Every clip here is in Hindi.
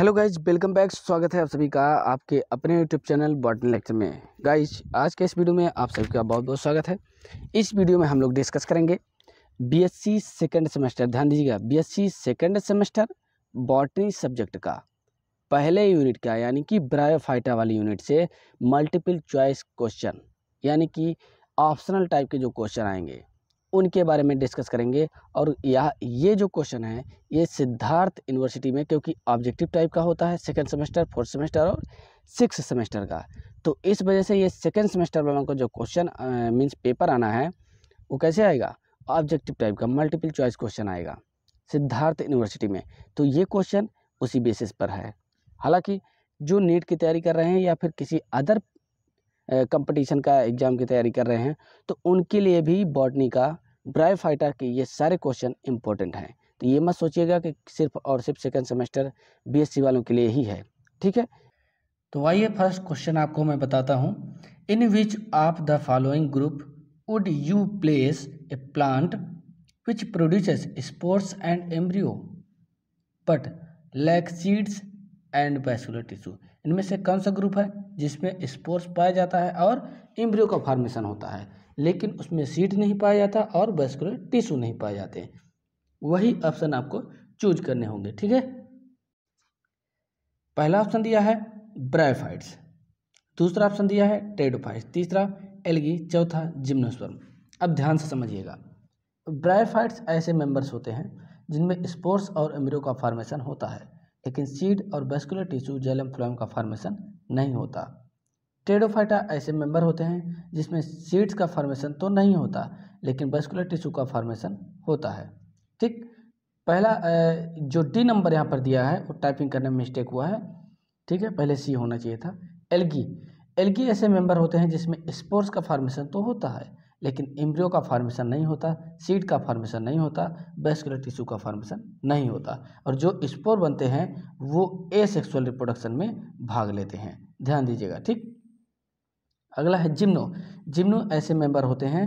हेलो गाइज वेलकम बैक स्वागत है आप सभी का आपके अपने यूट्यूब चैनल बॉटन लेक्चर में गाइज आज के इस वीडियो में आप सभी का बहुत बहुत स्वागत है इस वीडियो में हम लोग डिस्कस करेंगे बीएससी सेकेंड सेमेस्टर ध्यान दीजिएगा BSc second semester botany subject का पहले यूनिट का यानी कि ब्रायोफाइटा वाली यूनिट से मल्टीपल चॉइस क्वेश्चन यानी कि ऑप्शनल टाइप के जो क्वेश्चन आएंगे उनके बारे में डिस्कस करेंगे और यह ये जो क्वेश्चन है ये सिद्धार्थ यूनिवर्सिटी में क्योंकि ऑब्जेक्टिव टाइप का होता है सेकेंड सेमेस्टर फोर्थ सेमेस्टर और सिक्स सेमेस्टर का तो इस वजह से ये सेकेंड सेमेस्टर वालों का जो क्वेश्चन मीन्स पेपर आना है वो कैसे आएगा ऑब्जेक्टिव टाइप का मल्टीपल चॉइस क्वेश्चन आएगा सिद्धार्थ यूनिवर्सिटी में तो ये क्वेश्चन उसी बेसिस पर है हालांकि जो नीट की तैयारी कर रहे हैं या फिर किसी अदर कंपटीशन का एग्ज़ाम की तैयारी कर रहे हैं तो उनके लिए भी बॉटनी का ब्राई फाइटर के ये सारे क्वेश्चन इंपॉर्टेंट हैं तो ये मत सोचिएगा कि सिर्फ और सिर्फ सेकेंड सेमेस्टर बी वालों के लिए ही है ठीक है तो आइए फर्स्ट क्वेश्चन आपको मैं बताता हूँ in which of the following group would you place a plant which produces spores and embryo but lack seeds and बैसुलर टिश्यू इनमें से कौन सा ग्रुप है जिसमें स्पोर्स पाया जाता है और इम्ब्रियो का फॉर्मेशन होता है लेकिन उसमें सीट नहीं पाया जाता और वेस्कुलर टिश्यू नहीं पाए जाते वही ऑप्शन आपको चूज करने होंगे ठीक है पहला ऑप्शन दिया है ब्रायफाइट्स दूसरा ऑप्शन दिया है टेडोफाइट्स तीसरा एलगी चौथा जिम्नोस्पर्म अब ध्यान से समझिएगा ब्रायफाइट्स ऐसे मेंबर्स होते हैं जिनमें स्पोर्स और एम्ब्रियो का फॉर्मेशन होता है लेकिन सीड और वेस्कुलर टिश्यू जेलम फ्लोएम का फॉर्मेशन नहीं होता टेडोफाइटा ऐसे मेंबर होते हैं जिसमें सीड्स का फॉर्मेशन तो नहीं होता लेकिन वेस्कुलर टिश्यू का फॉर्मेशन होता है ठीक पहला जो डी नंबर यहाँ पर दिया है वो टाइपिंग करने में मिस्टेक हुआ है ठीक है पहले सी होना चाहिए था एल्गी एल्गी ऐसे मेंबर होते हैं जिसमें स्पोर्स का फॉर्मेशन तो होता है लेकिन एम्ब्रियो का फॉर्मेशन नहीं होता सीड का फॉर्मेशन नहीं होता वेस्कुलर टिश्यू का फॉर्मेशन नहीं होता और जो स्पोर बनते हैं वो ए सेक्सुअल रिप्रोडक्शन में भाग लेते हैं ध्यान दीजिएगा ठीक अगला है जिम्नो जिम्नो ऐसे मेंबर होते हैं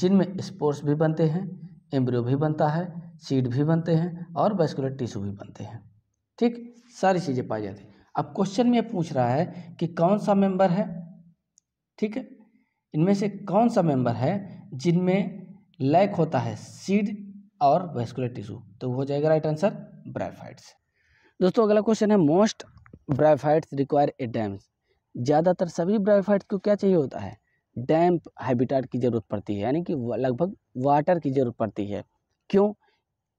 जिनमें स्पोर्स भी बनते हैं एम्ब्रियो भी बनता है सीड भी बनते हैं और वेस्कुलर टिश्यू भी बनते हैं ठीक सारी चीज़ें पाई जाती हैं अब क्वेश्चन में पूछ रहा है कि कौन सा मेंबर है ठीक है इनमें से कौन सा मेंबर है जिनमें लैक होता है सीड और वेस्कुलर टिश्यू तो हो जाएगा राइट आंसर ब्राइफाइट्स दोस्तों अगला क्वेश्चन है most bryophytes require a damp ज़्यादातर सभी ब्राइफाइट्स को क्या चाहिए होता है डैम्प हैबिटाट की ज़रूरत पड़ती है यानी कि लगभग वाटर की ज़रूरत पड़ती है क्यों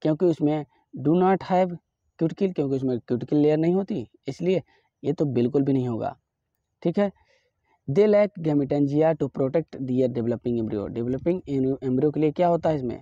क्योंकि उसमें डू नॉट हैव क्यूटिकल क्योंकि उसमें क्यूटिकल लेयर नहीं होती इसलिए ये तो बिल्कुल भी नहीं होगा ठीक है they lack gametangia to protect their developing embryo developing embryo के लिए क्या होता है इसमें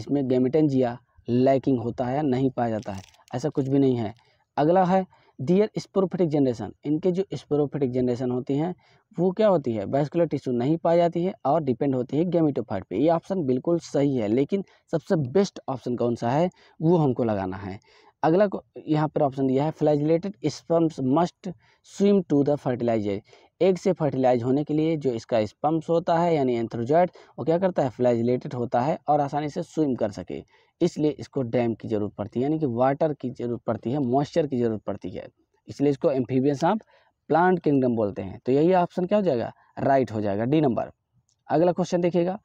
इसमें गैमिटेंजिया लैकिंग होता है नहीं पाया जाता है ऐसा कुछ भी नहीं है अगला है दियर स्पोरोफिटिक जनरेशन इनके जो स्पोरोफिटिक जनरेशन होती हैं वो क्या होती है वेस्कुलर टिश्यू नहीं पाई जाती है और डिपेंड होती है गेमिटोफाइट पे ये ऑप्शन बिल्कुल सही है लेकिन सबसे बेस्ट ऑप्शन कौन सा है वो हमको लगाना है अगला यहाँ पर ऑप्शन दिया है flagellated sperms must swim to the fertilizer एक से फर्टिलाइज होने के लिए जो इसका स्पम्प्स होता है यानी एंथ्रोजॉइड वो क्या करता है फ्लैजलेटेड होता है और आसानी से स्विम कर सके इसलिए इसको डैम की ज़रूरत पड़ती है यानी कि वाटर की ज़रूरत पड़ती है मॉइस्चर की ज़रूरत पड़ती है इसलिए इसको एम्फीबियन सांप प्लांट किंगडम बोलते हैं तो यही ऑप्शन क्या हो जाएगा राइट right हो जाएगा डी नंबर अगला क्वेश्चन देखिएगा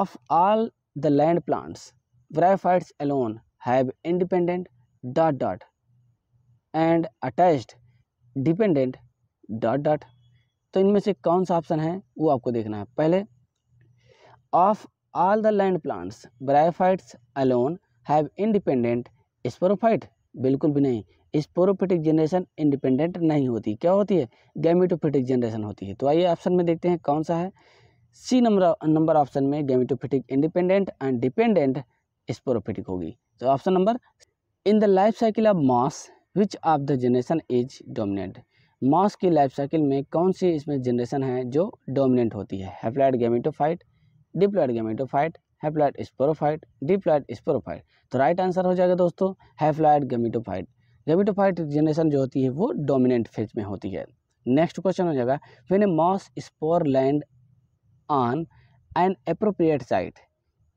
of all the land plants bryophytes alone have independent dot dot and attached dependent dot dot तो इनमें से कौन सा ऑप्शन है वो आपको देखना है पहले of all the land plants bryophytes alone have independent sporophyte बिल्कुल भी नहीं स्पोरोफिटिक जनरेशन इंडिपेंडेंट नहीं होती क्या होती है गैमिटोफिटिक जनरेशन होती है तो आइए ऑप्शन में देखते हैं कौन सा है सी नंबर नंबर ऑप्शन में gametophytic independent and dependent sporophytic होगी तो option number in the life cycle of moss which of the generation is dominant moss की लाइफ साइकिल में कौन सी इसमें जनरेशन है जो डोमिनेंट होती है haploid gametophyte diploid gametophyte haploid sporophyte diploid sporophyte तो राइट आंसर हो जाएगा दोस्तों हेफ्लाइड गेमिटोफाइट गेमिटोफाइट जनरेशन जो होती है वो डोमिनेंट फेज में होती है नेक्स्ट क्वेश्चन हो जाएगा when a moss spore land on an appropriate site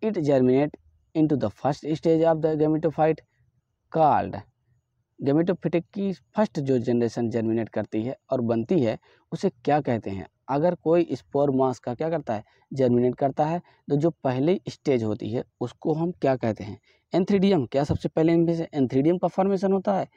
it germinate into the first stage of the gametophyte called gametophytic की फर्स्ट जो जनरेशन जर्मिनेट करती है और बनती है उसे क्या कहते हैं अगर कोई स्पोर मास का क्या करता है जर्मिनेट करता है तो जो पहली स्टेज होती है उसको हम क्या कहते हैं एंथ्रीडियम क्या सबसे पहले इनमें से एंथ्रीडियम का फॉर्मेशन होता है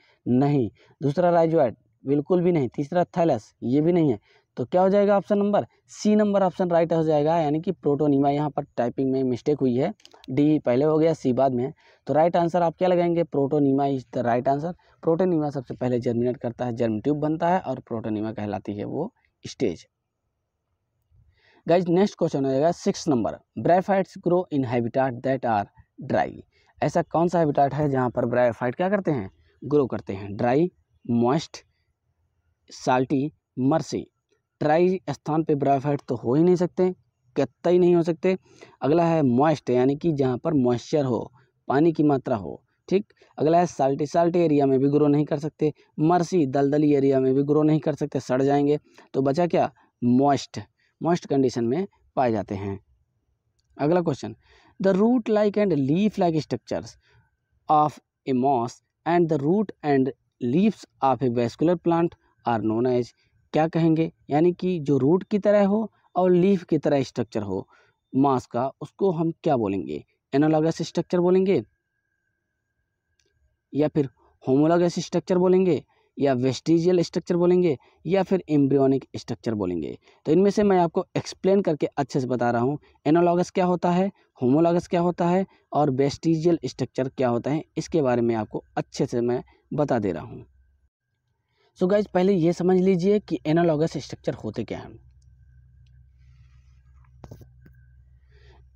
नहीं दूसरा राइजॉइड बिल्कुल भी नहीं तीसरा थैलस ये भी नहीं है तो क्या हो जाएगा option number C number option right हो जाएगा यानी कि प्रोटोनिमा यहाँ पर टाइपिंग में मिस्टेक हुई है डी पहले हो गया सी बाद में तो राइट आंसर आप क्या लगाएंगे protonema is the right answer protonema सबसे पहले जर्मिनेट करता है जर्म ट्यूब बनता है और प्रोटोनिमा कहलाती है वो स्टेज गाइज नेक्स्ट क्वेश्चन हो जाएगा six number bryophytes grow in habitat that are dry ऐसा कौन सा हैबिटाट है जहाँ पर ब्राइफाइट क्या करते हैं ग्रो करते हैं dry moist salty marshy dry स्थान पे ब्राफाइट तो हो ही नहीं सकते ही नहीं हो सकते अगला है मॉइस्ट यानी कि जहाँ पर मॉइस्चर हो पानी की मात्रा हो ठीक अगला है साल्टी साल्टी एरिया में भी ग्रो नहीं कर सकते मरसी दलदली एरिया में भी ग्रो नहीं कर सकते सड़ जाएंगे तो बचा क्या मॉइस्ट मॉइस्ट कंडीशन में पाए जाते हैं अगला question the root like and leaf like structures of a moss and the root and leaves of a vascular plant are known as क्या कहेंगे यानी कि जो रूट की तरह हो और लीफ की तरह स्ट्रक्चर हो मास का उसको हम क्या बोलेंगे एनोलॉगस स्ट्रक्चर बोलेंगे या फिर होमोलॉगस स्ट्रक्चर बोलेंगे या वेस्टिजियल स्ट्रक्चर बोलेंगे या फिर एम्ब्रियोनिक स्ट्रक्चर बोलेंगे तो इनमें से मैं आपको एक्सप्लेन करके अच्छे से बता रहा हूँ एनोलॉगस क्या होता है होमोलॉगस क्या होता है और वेस्टिजियल स्ट्रक्चर क्या होता है इसके बारे में आपको अच्छे से मैं बता दे रहा हूँ सो so गाइज पहले ये समझ लीजिए कि एनालॉगस स्ट्रक्चर होते क्या हैं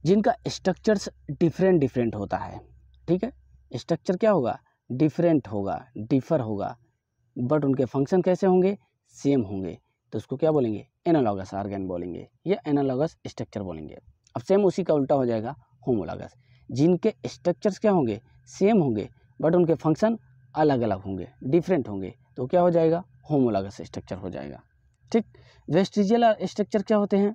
जिनका स्ट्रक्चर्स डिफरेंट डिफरेंट होता है ठीक है स्ट्रक्चर क्या होगा डिफरेंट होगा डिफर होगा बट उनके फंक्शन कैसे होंगे सेम होंगे तो उसको क्या बोलेंगे एनालॉगस आर्गन बोलेंगे या एनालॉगस स्ट्रक्चर बोलेंगे अब सेम उसी का उल्टा हो जाएगा होमोलागस जिनके स्ट्रक्चर्स क्या होंगे सेम होंगे बट उनके फंक्शन अलग अलग होंगे डिफरेंट होंगे तो क्या हो जाएगा होमोलागस स्ट्रक्चर हो जाएगा ठीक वेस्टिजियल स्ट्रक्चर क्या होते हैं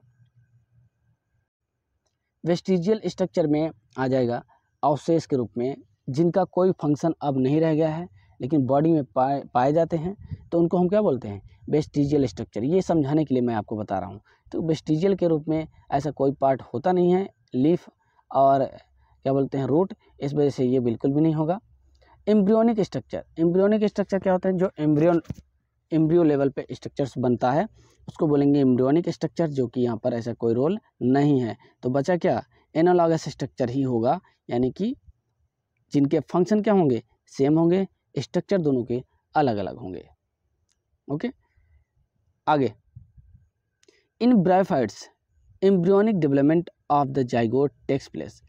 वेस्टिजियल स्ट्रक्चर में आ जाएगा अवशेष के रूप में जिनका कोई फंक्शन अब नहीं रह गया है लेकिन बॉडी में पाए पाए जाते हैं तो उनको हम क्या बोलते हैं वेस्टिजियल स्ट्रक्चर ये समझाने के लिए मैं आपको बता रहा हूँ तो वेस्टिजियल के रूप में ऐसा कोई पार्ट होता नहीं है लीफ और क्या बोलते हैं रूट इस वजह से ये बिल्कुल भी नहीं होगा एम्ब्रियोनिक स्ट्रक्चर एम्ब्रियोनिक स्ट्रक्चर क्या होते हैं जो एम्ब्रियोन एम्ब्रियो लेवल पे स्ट्रक्चर्स बनता है उसको बोलेंगे एम्ब्रियोनिक स्ट्रक्चर जो कि यहाँ पर ऐसा कोई रोल नहीं है तो बचा क्या एनालॉगस स्ट्रक्चर ही होगा यानी कि जिनके फंक्शन क्या होंगे सेम होंगे स्ट्रक्चर दोनों के अलग अलग होंगे ओके आगे in bryophytes embryonic development of the zygote takes place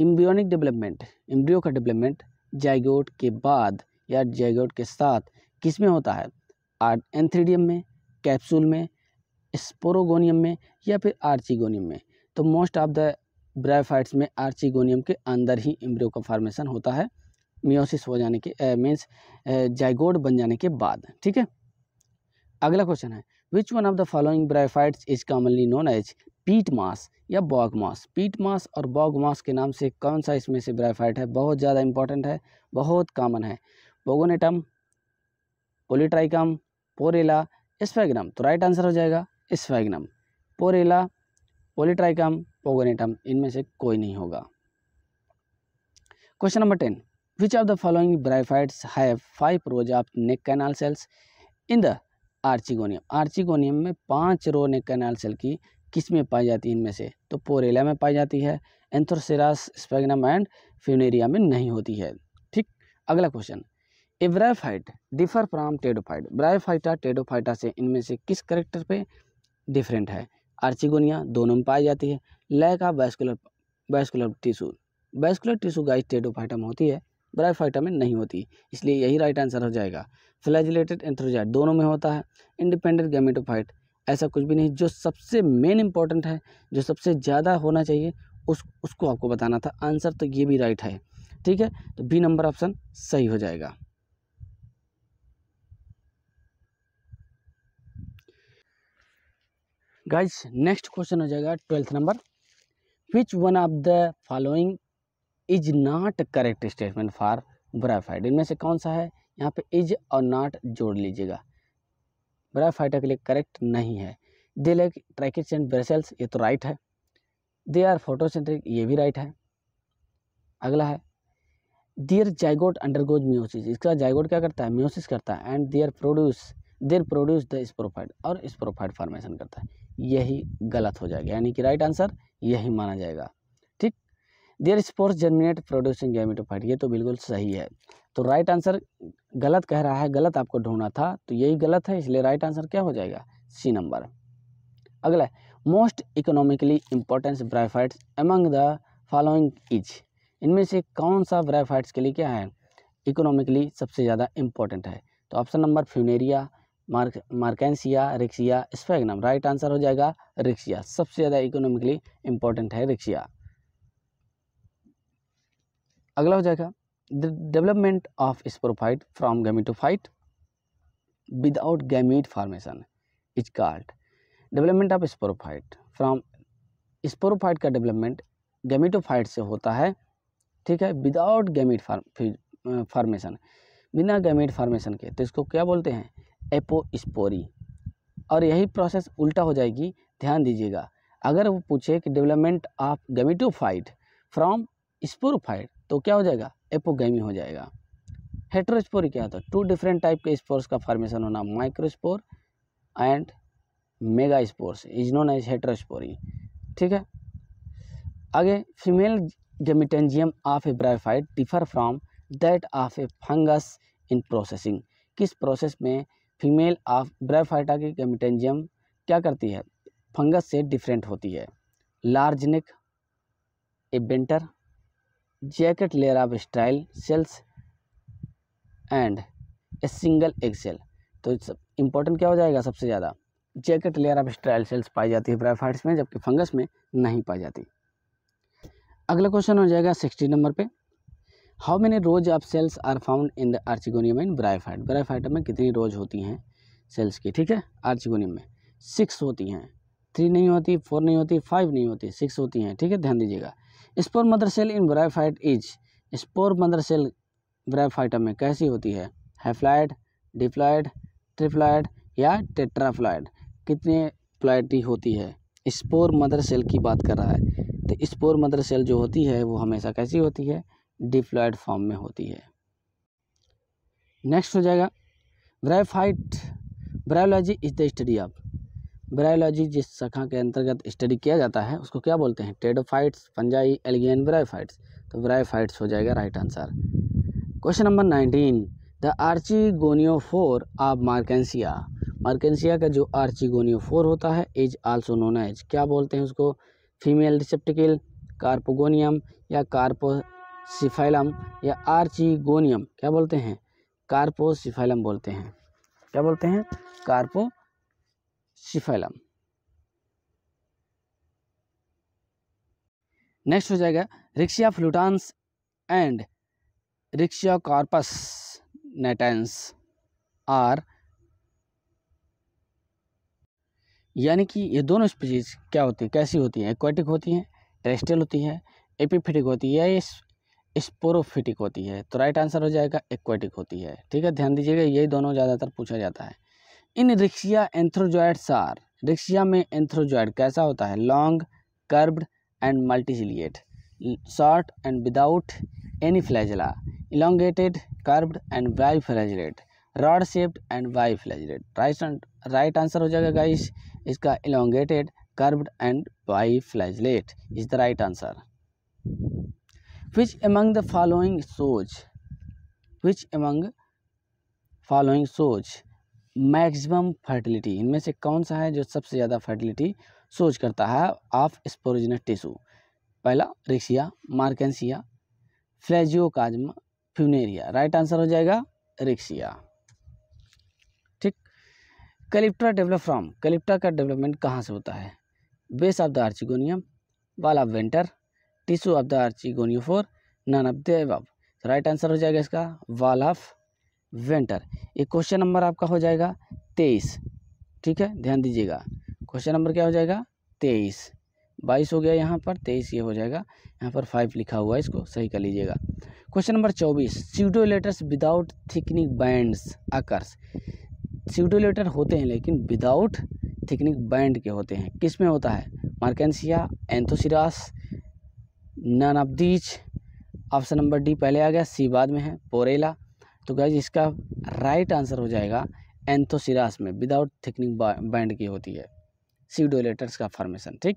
embryonic development embryo का डेवलपमेंट जैगोट के बाद या जैगोट के साथ किस में होता है आर एंथ्रीडियम में कैप्सूल में स्पोरोगोनियम में या फिर आर्चिगोनियम में तो मोस्ट ऑफ द ब्राइफाइट्स में आर्चीगोनियम के अंदर ही एम्ब्रियो का फॉर्मेशन होता है मियोसिस हो जाने के मीन्स जाइगोड बन जाने के बाद ठीक है अगला क्वेश्चन है which one of the following bryophytes is commonly known as peat moss या बॉग मास पीट मास और बॉग मास के नाम से कौन सा इसमें से ब्राइफाइट है बहुत ज़्यादा इंपॉर्टेंट है बहुत कॉमन है बोगोनेटम पोलिट्राइकम पोरेला स्फेगनम तो राइट आंसर हो जाएगा स्फेगनम पोरेला पोलिट्राइकम पोगोनेटम इनमें से कोई नहीं होगा question number ten which of the following bryophytes have five rows of neck canal cells in the archegonium archegonium में पांच रो नेक कैनाल सेल की किस में पाई जाती है इनमें से तो पोरेला में पाई जाती है एंथोसेरास स्पेगनम एंड फ्यूनेरिया में नहीं होती है ठीक अगला question a bryophyte differ from pteridophyte bryophyta pteridophyta से इनमें से किस करेक्टर पे डिफरेंट है आर्चिगोनिया दोनों में पाई जाती है lack of vascular vascular tissue vascular tissue guys pteridophyta में होती है ब्राइफाइटा में नहीं होती इसलिए यही राइट आंसर हो जाएगा फ्लैजिलेटेड एंथ्रोजाइट दोनों में होता है इंडिपेंडेंट गैमेटोफाइट ऐसा कुछ भी नहीं जो सबसे मेन इम्पॉर्टेंट है जो सबसे ज़्यादा होना चाहिए उस उसको आपको बताना था आंसर तो ये भी राइट है ठीक है तो बी नंबर ऑप्शन सही हो जाएगा गाइज नेक्स्ट क्वेश्चन हो जाएगा twelfth number which one of the following is not correct statement for bryophyte इनमें से कौन सा है यहाँ पे इज और नॉट जोड़ लीजिएगा बड़ा फाइटर के लिए करेक्ट नहीं है they lack tracheids and vessels ये तो राइट है दे आर फोटोसेंट्रिक ये भी राइट है अगला है देयर जाइगोट अंडरगोज म्योसिस इसका जाइगोट क्या करता है म्योसिस करता है and their produce their produce the sporophyte और स्प्रोफाइड फॉर्मेशन करता है यही गलत हो जाएगा यानी कि राइट आंसर यही माना जाएगा their spores germinate producing gametophyte ये तो बिल्कुल सही है तो राइट आंसर गलत कह रहा है गलत आपको ढूंढना था तो यही गलत है इसलिए राइट आंसर क्या हो जाएगा सी नंबर अगला most economically importance bryophytes among the following is इनमें से कौन सा ब्राइफाइट्स के लिए क्या है इकोनॉमिकली सबसे ज़्यादा इम्पोर्टेंट है तो ऑप्शन नंबर फ्यूनेरिया मार्क Marchantia Riccia Sphagnum right answer हो जाएगा रिक्सिया सबसे ज़्यादा इकोनॉमिकली इम्पोर्टेंट है रिक्सिया अगला हो जाएगा the development of sporophyte from gametophyte without gamete formation is called development of sporophyte from sporophyte का डेवलपमेंट गेमिटोफाइट से होता है ठीक है विदाउट गैमिट फॉर्मेशन फार्मेशन बिना गैमिट फार्मेशन के तो इसको क्या बोलते हैं एपोस्पोरी और यही प्रोसेस उल्टा हो जाएगी ध्यान दीजिएगा अगर वो पूछे कि development of gametophyte from sporophyte तो क्या हो जाएगा एपोगैमी हो जाएगा हेट्रोस्पोर क्या होता है टू डिफरेंट टाइप के स्पोर्स का फॉर्मेशन होना microspore and mega spores is known as heterospory ठीक है आगे female gametangium of a bryophyte differ from that of a fungus in processing किस प्रोसेस में फीमेल ऑफ ब्राइफाइटा की गेमिटेंजियम क्या करती है फंगस से डिफरेंट होती है large neck a venter jacket layer of sterile cells and a single egg cell तो इम्पोर्टेंट क्या हो जाएगा सबसे ज़्यादा jacket layer of sterile cells पाई जाती है ब्राइफाइट्स में जबकि फंगस में नहीं पाई जाती अगला क्वेश्चन हो जाएगा सिक्सटी नंबर पे how many rows of cells are found in the archegonium in bryophyte bryophyte में कितनी रोज होती हैं सेल्स की ठीक है आर्चिगोनियम में सिक्स होती हैं थ्री नहीं होती फोर नहीं होती फाइव नहीं होती सिक्स होती हैं ठीक है ध्यान दीजिएगा spore mother cell in bryophyte is spore mother cell bryophyte में कैसी होती है हैफ्लाइड डिफ्लाइड ट्रिफ्लाइड या टेट्राफ्लाइड कितने फ्लाइटी होती है स्पोर मदर सेल की बात कर रहा है तो स्पोर मदर सेल जो होती है वो हमेशा कैसी होती है डिफ्लाइड फॉर्म में होती है नेक्स्ट हो जाएगा bryophyte bryology is the study of bryology जिस शाखा के अंतर्गत स्टडी किया जाता है उसको क्या बोलते हैं टेडोफाइट्स फंजाई एलगियन ब्रायोफाइट्स तो ब्रायोफाइट्स हो जाएगा right answer question number nineteen the pore of Marchantia Marchantia का जो फोर होता है इज आल्सो नोन एज क्या बोलते हैं उसको फीमेल रिसेप्टिकल कार्पोगोनियम या कार्पोसिफाइलम या आर्चीगोनियम क्या बोलते हैं कार्पोसिफाइलम बोलते हैं क्या बोलते हैं कार्पो शिफाइलम नेक्स्ट हो जाएगा Riccia fluitans and Ricciocarpus natans are यानी कि ये दोनों स्पीसीज क्या होती है कैसी होती हैं एक्वाटिक होती हैं टेस्टल होती है एपीफिटिक होती है या स्पोरोफिटिक होती है तो राइट आंसर हो जाएगा एक्वाटिक होती है ठीक है ध्यान दीजिएगा यही दोनों ज़्यादातर पूछा जाता है इन रिक्शिया एंथ्रोजॉइड्स आर रिक्शिया में एंथ्रोजॉइड कैसा होता है long curved and multiciliate short and without any flagella elongated curved and bi flagellate rod shaped and bi flagellate right right answer हो जाएगा गाइस इसका elongated curved and bi flagellate is the right answer which among the following shows which among following shows maximum fertility इनमें से कौन सा है जो सबसे ज़्यादा फर्टिलिटी सोच करता है ऑफ स्पोरोजिनस टिशू पहला Riccia Marchantia Plagiochasma Funaria right answer हो जाएगा रिक्सिया ठीक कलिप्टा डेवलप फ्रॉम कलिप्टा का डेवलपमेंट कहाँ से होता है base of the archegonium wall of venter tissue of the archegoniophore none of the right answer हो जाएगा इसका वाल ऑफ वेंटर ये क्वेश्चन नंबर आपका हो जाएगा तेईस ठीक है ध्यान दीजिएगा क्वेश्चन नंबर क्या हो जाएगा तेईस बाईस हो गया यहाँ पर तेईस ये हो जाएगा यहाँ पर फाइव लिखा हुआ है इसको सही कर लीजिएगा क्वेश्चन नंबर चौबीस pseudoelaters without thickening bands occurs pseudoelater होते हैं लेकिन विदाउट थिकनिक बैंड के होते हैं किस में होता है Marchantia Anthoceros none of option number D पहले आ गया सी बाद में है पोरेला तो गैज इसका राइट आंसर हो जाएगा एंथोसिरास में विदाउट थिकनिंग बैंड की होती है सीडोलेटर्स का फॉर्मेशन ठीक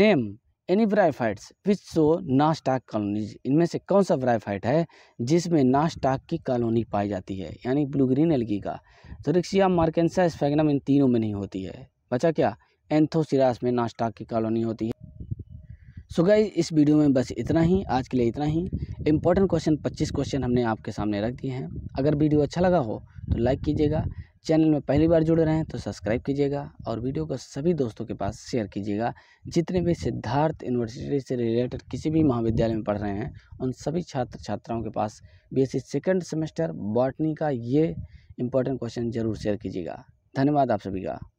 name any bryophytes which show Nostoc colonies इनमें से कौन सा ब्राइफाइट है जिसमें नास्टाक की कॉलोनी पाई जाती है यानी ब्लू ग्रीन एलगी का तो रिक्सिया मार्केसा स्फेगनम इन तीनों में नहीं होती है बचा क्या एंथोसिरास में नास्टाक की कॉलोनी होती है सो so गई इस वीडियो में बस इतना ही आज के लिए इतना ही इंपॉर्टेंट क्वेश्चन 25 क्वेश्चन हमने आपके सामने रख दिए हैं अगर वीडियो अच्छा लगा हो तो लाइक कीजिएगा चैनल में पहली बार जुड़े रहें तो सब्सक्राइब कीजिएगा और वीडियो को सभी दोस्तों के पास शेयर कीजिएगा जितने भी सिद्धार्थ यूनिवर्सिटी से रिलेटेड किसी भी महाविद्यालय में पढ़ रहे हैं उन सभी छात्र छात्राओं के पास बी सेकंड सेमेस्टर बॉटनी का ये इंपॉर्टेंट क्वेश्चन जरूर शेयर कीजिएगा धन्यवाद आप सभी का